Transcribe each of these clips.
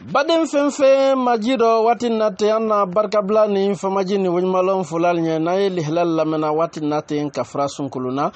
baden fɛn fɛn maji dɔ waati na ten ni famaji ni waɲumanlɔn folal ɲɛ n'a ye lihilali lamɛnna waati na ten ka fara sunkolonna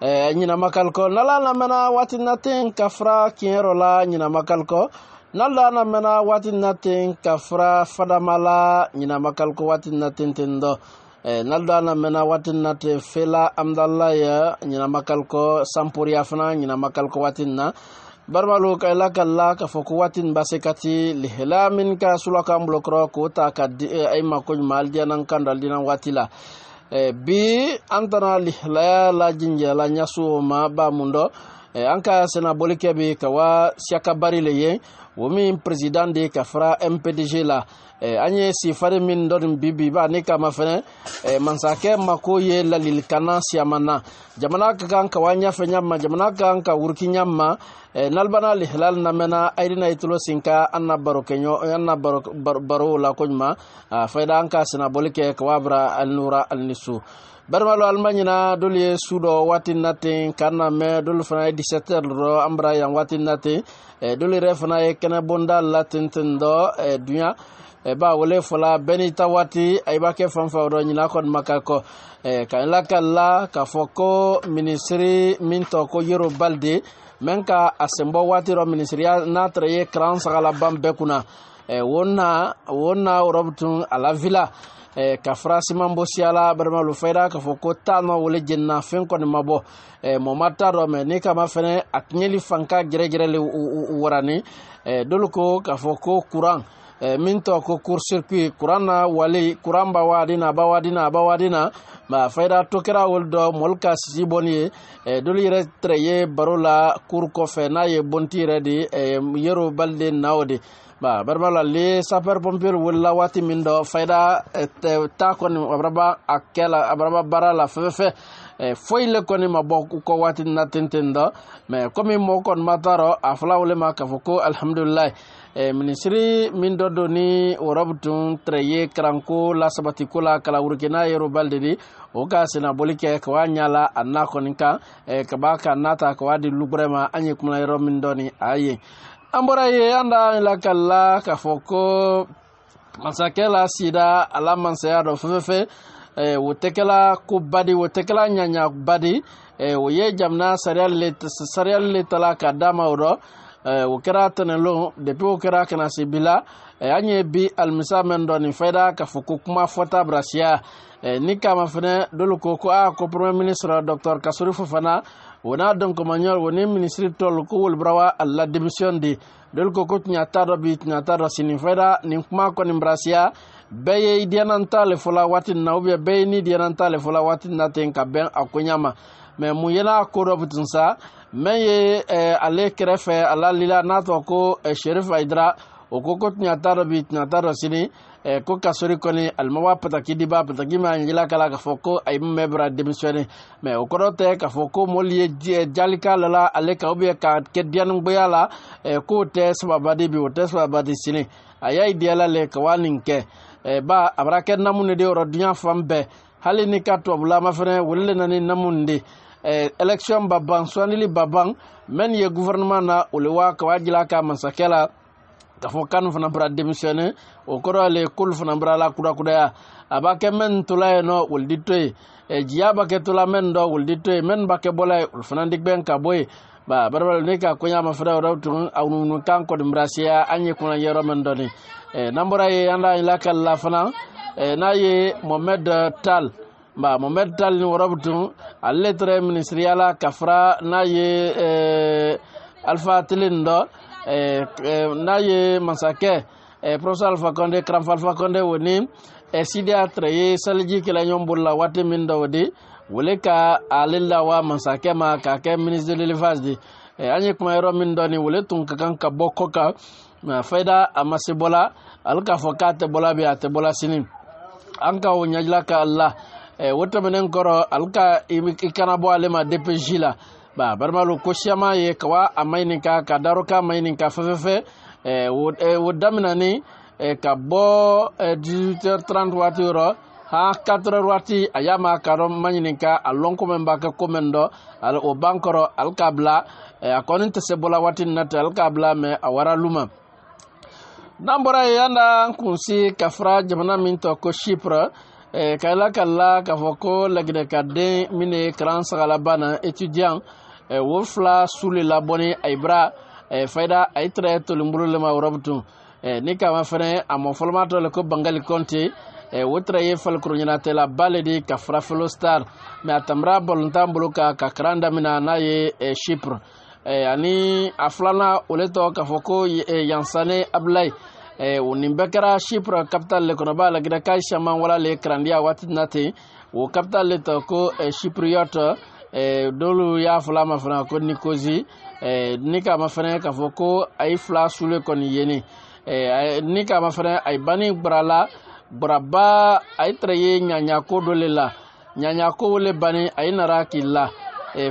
eh, ɲinamakalikɔ n'ala lamɛnna waati na ka fara kiɲɛrɔ la ɲinamakalikɔ n'ala lamɛnna waati na ten ka fara fadama la ɲinamakalikɔ waati na ten ten dɔ eh, n'ala lamɛnna waati na ten fela amdalayi ɲinamakalikɔ sanporiya fana ɲinamakalikɔ waati na barmalo ka ila kalla ka fɔ ko waati nin ba se ka ti lihela min ka sula kan bulokɔrɔ k'o ta ka di eh, ay ma ko ɲuman alidiyanan kan dɔ alidiyanan waati la eh, bi an tana lihelaya la jinjɛla ɲasuwo ma ba mun dɔ Eh, an ka sena bolikɛ bɛ ka wa siyakabari le ye o min president de ka fara mpdg la eh, an ye sifari min dɔ nin bibi ba ne kama fɛnɛ masakɛ mako ye lalilikana siyamanna jamana ka kan ka wa ɲafɛ ɲama jamana ka kan ka wuruki ɲama eh, nalibana lihilal namɛnna ayirina itolo sin ka an na baro kɛɲɔ an na baro la koɲuman ah, fayida an ka sena kɛ ka wa bara alinura alinisu barima lo almaɲina dolu ye su dɔ waati na ten ka na mɛn dolu fana ye 17 dɔ an bara yan waati na ten eh, dolu yɛrɛ fana ye kɛnɛbonda la tenten dɔ eh, duɲa eh, ba wele fɔla bɛɛ n'i ta waati i b'a kɛ fan fan dɔ ɲina kɔni ma ka kɔ ka n lakali k'a fɔ ko minisiri min tɔ ko yoro balide mɛn ka a senbɔ waati dɔ minisiriya n'a tara ye kalan sagalaban bɛɛ kunna wo na wo na rɔbu tun a la vila eh, ka siman bɔ siyala barima lufayida k'a fɔ ko taa nɔ wele jenina fɛn kɔni ma bɔ eh, mɔma t'a dɔ mɛ ni kama fɛnɛ a tiɲɛli fanka gɛrɛgɛrɛ le warani eh, dolu ko k'a fɔ ko kuran Eh, min tɔgɔ ko kursirkui kuran na wali kuran ba waadina ba waadina ba waadina ma fayda to kɛra wolu dɔ mɔlu ka sisi bɔni ye eh, dolu yɛrɛ tɛrɛ ye baro la kuru kɔfɛ n'a ye bonti yɛrɛ de eh, yero balide naw de ba baraba la le sapɛr pompier wulila waati min dɔ fayda ta kɔni abaraba a kɛ la abaraba baara la fɛfɛfɛ foyi le kɔni ma bɔ kɔ waati na tenten dɔ mɛ komi mɔgɔ kɔni ma taa rɔ a fɔla wole ma k'a fɔ ko alhamdulilayi Eh, minisiri min dɔ do ni wɔrɔbu tun tɛrɛ ye karanko lasabatiko la kalawurukina yɛrɛ bali de o ka senaboli kɛ ka ɲa la a n'a kɔni kan ka b'a ka n'a ta ka di lugurɛ ma an ye kuma yɔrɔ min dɔɔni a ye an bɔra ye an da lakalila k'a fɔ ko masakɛ la sida a eh, eh, la masaya dɔ fɛnfɛn fɛ o tɛ kɛla ko badi o tɛ kɛla ɲaɲa badi o ye jamana sariyali le tala k'a d'a ma o rɔ. Eh, o kɛra tɛnɛlon depi o kɛra kana se bi la eh, an ye bi alimisa mɛn dɔ nin fɛda k'a fɔ ko kuma fɔta birasiya eh, ni kama fɛnɛ dolu ko ko a ko premier ministre dr kasori fofana wona don komaɲɔl wo ni ministre tɔl ko wolibarawa alla démission di dolu ko ko tiɲa ta dɔ bi tiɲa ta dɔ sinin fɛda nin kuma kɔni birasiya bɛɛ ye i diyanan le fɔla waati nin na ubiyɛn bɛɛ ye ni diyanan le fɔla waati nin na ten ka bɛn a koɲa ma mɛ mun yɛlɛ a ko dɔ bi tun sa min ye eh, ale kɛrɛfɛ a lalila n'a tɔgɔ ko sherif haidara o ko ko tɛna ta dɔ bi tɛna ta dɔ sini ko kasori kɔni alimaba pataki diba pataki ma yila kala k'a fɔ ko ayi mun bɛ bara denmisɛnni mɛ o kɔrɔ tɛ k'a fɔ ko mɔli ye eh, jali k'a la la ale kan ubiyɛn ka kɛ diyaningoya la eh, k'o tɛ sababadi bi o tɛ sababadi sini a y'a diya la le ka wa nin kɛ ba a bara kɛ namu de yɔrɔ duyan fan bɛɛ hali ni ka tubabulama fɛnɛ wele le na ni namu de eh, election babban suwanili baban men ye gouvernement na o le wa ka wa jila ka masakɛ la k'a kanu fana bɔra denmisɛnni o kɔrɔ le kulu fana bɔra la kurakudaya a b'a kɛ mɛn tola yen nɔ oludi to yen jiya b'a kɛ tola mɛn dɔ oludi to yen b'a kɛ bɔla yen olu fana digbɛn ka bɔ ba barabara ne ka kɔɲa ma fɛrɛ wɛrɛw tun awununu kan kɔni bɔra seya an ye kunna yɔrɔ mɛn dɔɔni eh, n'an bɔra yen an b'a yira ka la fana eh, n'a ye mohamed eh, tal ba mohamed tal ni wɔrɔ bi tun tere minisiriya la ka n'a ye ɛɛ alifa tele nin dɔ ɛɛ n'a ye masakɛ ɛɛ eh, professeur alifa kɔnde karanfa alifa kɔnde wo ni ɛ eh, sidiya tere ye saliji kila ɲɔgɔn bolo la waati min dɔ o de ka ale lawa masakɛ ma k'a kɛ ministre de l'élevage de eh, an ye kuma yɔrɔ min dɔɔni wele tun ka kan ka bɔ kɔ kan mɛ fayida a ma se bɔ la ale k'a fɔ k'a tɛ bɔ la bi a tɛ bɔ sini an ka o ɲɛjila ka la. Eh, o tɛmɛnen kɔrɔ ale ka i kana bɔ ale ma depi la ba balimalo ko siyamaa ye kawa a maɲini ka ka daro ka maɲini ka fɛfɛfɛ eh, eh, o daminani ka bɔ 18 waati yɔrɔ ha 4h waati a y'a ma ka dɔ maɲini ka a lɔn ko min b'a kɛ ko min dɔ o ban kɔrɔ ale k'a bila a kɔni tɛ se bɔla waati na tɛ ale k'a bila mɛ a wara luma n'an bɔra yen yanda n kun si ka fara jamana min tɔ ko shipre ka ila kalila k'a fɔ ko laginɛkaden min ye kalan sagalaba na étudiant wo fila su le labɔ ni ayibira fayida a ye tɛrɛ tolinbolo lema yɔrɔ tun ni kama fɛnɛ a mɔ fɔlɔma tɔ le ko bangali kɔnte wo tɛrɛ ye falikoro ɲɛnatɛla ba le de ka fara folo star mɛ a tamira balontan bolo kan ka kalan damina n'a ye chypre ani a filana o le tɔ k'a fɔ ko yansane abilayi o eh, nin bɛɛ kɛra chypre capital le kɔnɔ b'a lagira k'a caman wala le karandiya waati na ten o capital le tɔ ko chypriote eh, eh, dolu y'a fɔla ma fana ko nikozi ni k'a ma fɛnɛ k'a fɔ ko a ye fila sule kɔni yeni ni k'a ma fɛnɛ a ye bani gbara la gbaraba a ye tɛrɛ ye ɲaɲako dɔ le la ɲaɲako le bani a ye nara k'i la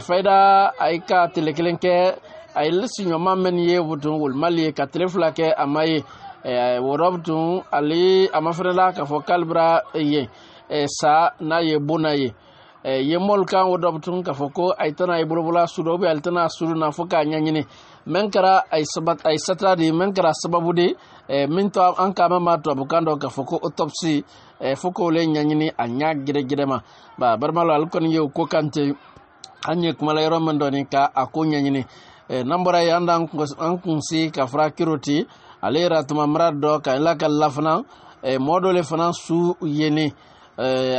fayida a ye ka tele kelen kɛ a ye siɲɔma mɛnni ye wotun wolimali ye ka tele fila kɛ a ma ye Eh, wɔrɔbutun ale a ma fɛnɛ la k'a fɔ kalibira eh, ye eh, sa n'a ye bon ye ye mɔli kan wɔrɔbutun k'a fɔ ko a tɛna ye bolobola su dɔ a tɛna suru na fo k'a ɲɛɲini min kɛra a ye de ye kɛra sababu de ye min to an k'a mɛn ma tubabukan dɔ k'a fɔ ko autopsy fo k'o le ɲɛɲini a ɲɛ gɛrɛgɛrɛ ma ba barima la ale kɔni ye o ko kan ten an ye kuma la yɔrɔ min dɔɔni ka a ko ɲɛɲini n'an bɔra yen an kun se ka fara kiroti. ale yɛrɛ tuma mara dɔ ka la ka la fana mɔɔ dɔ le fana su yeni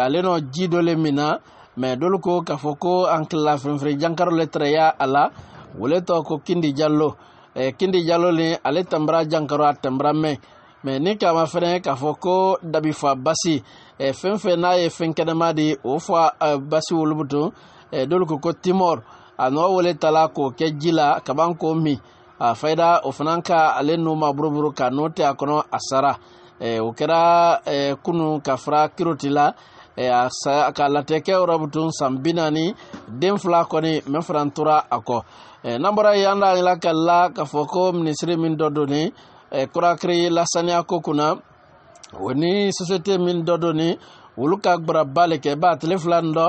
ale nɔ ji dɔ le min na mɛ dolu ko k'a fɔ ko an kilala fɛnfɛn jankaro le tɛrɛya a la wole tɔ ko kindi jalo kindi jalo le ale tɛnbara jankaro a tɛnbara mɛn mɛ ni kama fɛnɛ k'a fɔ ko dabifa basi fɛn fɛn n'a ye fɛn kɛnɛma di o fa basi wolubutu dolu ko ko timɔr a nɔ wole tala k'o kɛ ji la kaban k'o min a fayida o fana ka ale n'u ma buruburu ka n'o tɛ a kɔnɔ a sara o e, kɛra e, kunu ka fara kiroti la a saya ka latɛ kɛ rɔbutun san bi naani den fila kɔni mɛ fana tora a kɔ n'an bɔra yen an da yira la k'a fɔ ko minisiri min dɔ donni e, kurakiri lasaniya ko kunna o ni sosiyete min dɔ donni olu ka gbaraba le kɛ ba tile fila nin dɔ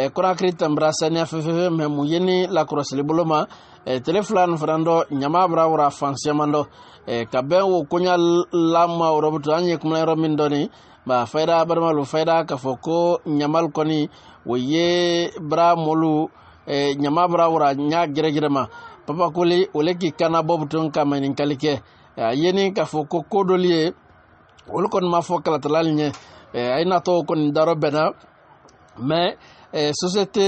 eh, konakiri tɛnbira saniya fefefe mɛ mun ye ni lakɔrɔsili bolo ma eh, tele fila nin fana dɔ ɲama bara wara fan sɛman dɔ eh, ka bɛn wo koɲa lama robutu an ye kumana yɔrɔ min dɔ ni ba fayida badamalu fayida k'a fɔ ko ɲamal kɔni o ye bara molu ɲama bara wara ɲa gɛrɛgɛrɛ ma papakoli ole k'i kana bɔbutun ka maninkali kɛ a yeni k'a fɔ ko ko dɔli ye olu kɔni ma fɔ kalatala ɲɛ Eh, a ye natɔ kɔni dayɔrɔ bɛnna mɛ eh, sosiyete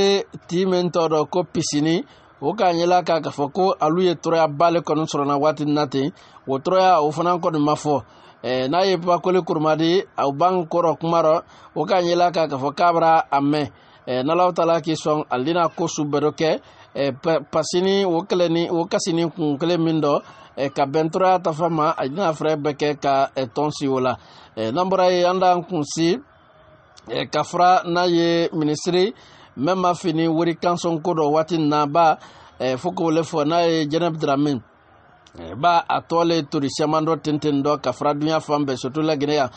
tii min tɔ dɔ ko pisini o k'a ɲɛla ka k'a fɔ ko alu ye tɔrɔya b'ale kɔni sɔrɔna waati na ten o tɔrɔya o fana kɔni ma fɔ eh, n'a ye bakoli kurumadi o b'an kɔrɔ kuma rɔ o k'a ɲɛla ka k'a fɔ k'a bara a mɛn n'alaw ta la k'i sɔn ale n'a ko su bɛɛ dɔ kɛ pasini o kɛlɛ ni o kasini kun kelen min dɔ Eh, ka bɛn tɔɔrɔya ta fan ma a jɛna fɛɛrɛ bɛɛ kɛ ka eh, tɔn si o la eh, n'an bɔra yen an b'an kun si ka fara n'a ye minisiri min ma fini wari kansɔn ko dɔ waati nin na ba fo k'o le fɔ n'a ye jɛnɛbi dramine ba a tɔ le tori siaman dɔ tenten dɔ ka fara duniɲa fan bɛɛ sotu la gine yan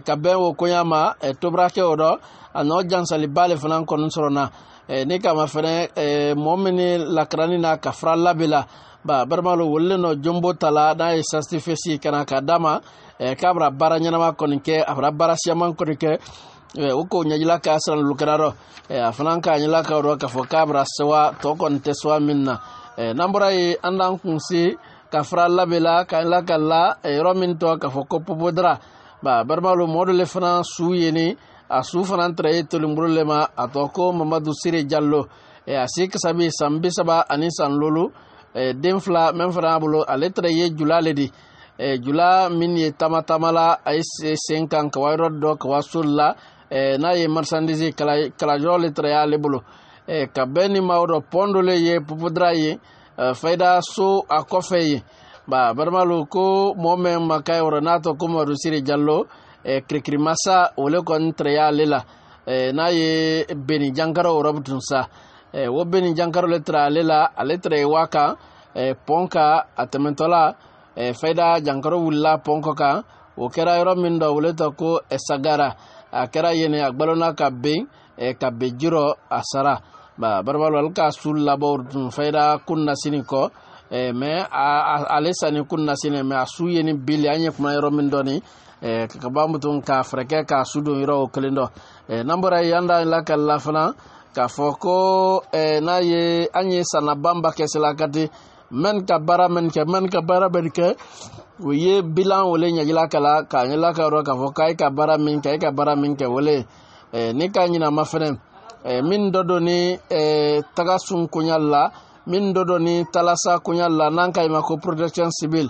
ka bɛn o koɲa ma tobirakɛ o dɔ a nɔɔ jansaliba le fana kɔni sɔrɔ na ni kama fɛnɛ mɔɔ min ni lakarani na ka fara labe la ba barimalo wololen dɔ jombo ta e e, e, la n'a ye sansifesi ka na k'a d'a ma k'a bɛna baara ɲɛnama kɔni kɛ a bɛna baara siyaman kɔni kɛ o ko ɲɛjila k'a siran lukɛra dɔ a fana k'a ɲɛla ka dɔ k'a fɔ k'a bɛna sewa tɔ kɔni tɛ sewa min na n'an bɔra yen an t'an kun se ka fara labɛnla ka ɲɛla ka la yɔrɔ min tɔ k'a fɔ ko popodara ba barimalo mɔɔ dɔ le fana su ye ni a su fana tɛrɛ ye tolinbolo le ma a tɔ ko mamadu sire jalo a si kasabi san bi saba ani san lolo Eh, den fila min fana y'a bolo ale tɛrɛ ye jula le di eh, jula min ye tamatama la a ye sen kan kaba yɔrɔ dɔ kaba soli la eh, n'a ye marisandisi kalajɔrɔ le tɛrɛ y'ale bolo ka bɛn ni maa dɔ pɔn dɔ le ye popodira ye fayida so a kɔfɛ ye ba barimalo ko mɔɔ min ma ka yɔrɔ n'a tɔ ko mamadu siri jalo kirikirimasa o le kɔni tɛrɛ y'ale la n'a ye beni jankaraw yɔrɔ tun sa e eh, wobbe ni jankaro lettre alela a lettre e waka e ponka a tementola e fayda jankaro wulla ponko ka wo kera yoro min ɗo wolita ko e sagara a kera yene a gbalona ka ben e ka be jiro a sara ba barbal wal ka sul labor tun fayda kunna sini ko e me alesani kunna sini me a su yeni bili a ye kuma yoro min ɗoni e kabamutun ka freke ka sudun yoro wo kelen ɗo e nambora yanda lakalla fana k'a ko eh, n'a ye an ye sanabanba kɛ selakati mɛn ka baara mɛn kɛ mɛn ka baara mɛn kɛ u ye bilan wele ɲɛjila kala k'a ɲɛla ka yɔrɔ eh, k'a fɔ k'a ye ka baara min kɛ e ka baara min kɛ wele eh, ne ka ɲina ma fɛnɛ eh, min dɔ dɔ ni eh, taga sun koɲa la min dɔ dɔ ni talasa koɲa la n'an ka ma ko protection civil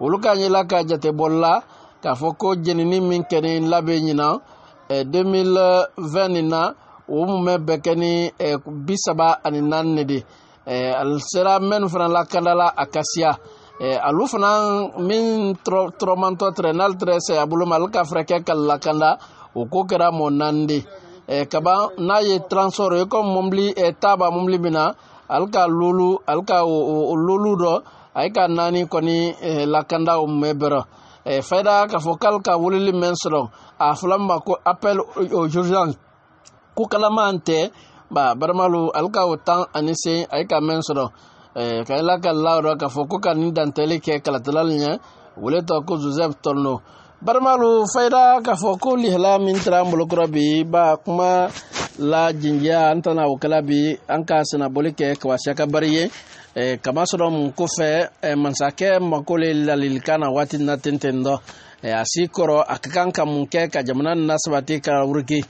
olu ka ɲɛla ka jatebɔli la k'a fɔ ko jenini min kɛ ni labɛn ɲina eh, 2020 nin na o mun bɛ bɛn kɛ ni eh, bi saba ani naani ne de eh, ye sera minnu fana lakandala a kasiya eh, alu fana min tɔrɔmantɔ tɛrɛ n'ale tɛrɛ saya bolo ma ale ka fɛrɛ kɛ ka lakanda o ko kɛra mɔ naani de ye ka ban n'a ye transɔrɔ ye komi mɔbili taaba mɔbili min na ale ka lolu ale ka o lolu dɔ a ye ka naani kɔni lakanda o mun bɛ bɛrɛ. fayda k'a fɔ k'ale ka weleli mɛn sɔrɔ a fila min ma ko appel aux urgences ko kalaman tɛ ba baramalo ale ka o tan ani se a ye ka mɛn sɔrɔ eh, ka ala ka lawura k'a fɔ ko ka nin dantɛli kɛ kalatala li ɲɛ wele tɔ ko josɛf tɔrino barimalu fayida k'a fɔ ko lihala min tara an bolokɔrɔ bi ba kuma la jinjiya an tana o kɛla bi an ka senaboli kɛ kabasiya ka bari ye eh, kamasɔrɔ mun kofɛ eh, masakɛ mako le lalilikan na waati na tenten dɔ a si kɔrɔ a ka kan ka mun kɛ ka jamana nasabati ka wuriki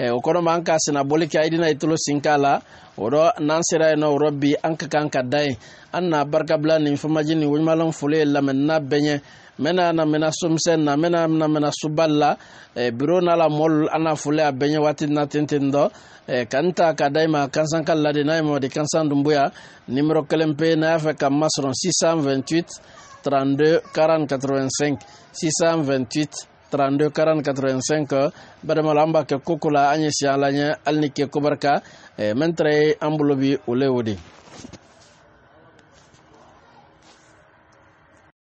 Eh, o kɔrɔ ma an ka sinabɔli kɛ a ye dina i tulo sin k'a la o rɔ n'an sera yen nɔ o rɔ bi an ka kan ka da yen an n'a barikabila nin fɔmaji nin wɛɲumanlɔn foli ye lamɛnina bɛɛ ɲɛ mena na mena somsen na mena na mena suballa e eh, biro na la mol ana fule a benye wati na tintin do e eh, kanta ka daima kansan kala de naimo de kansan dumbuya numero kelempe na fe ka masron 628 32 40 85 628 3245 badama la an b'a kɛ koko la an ye siɲa la ɲɛ hali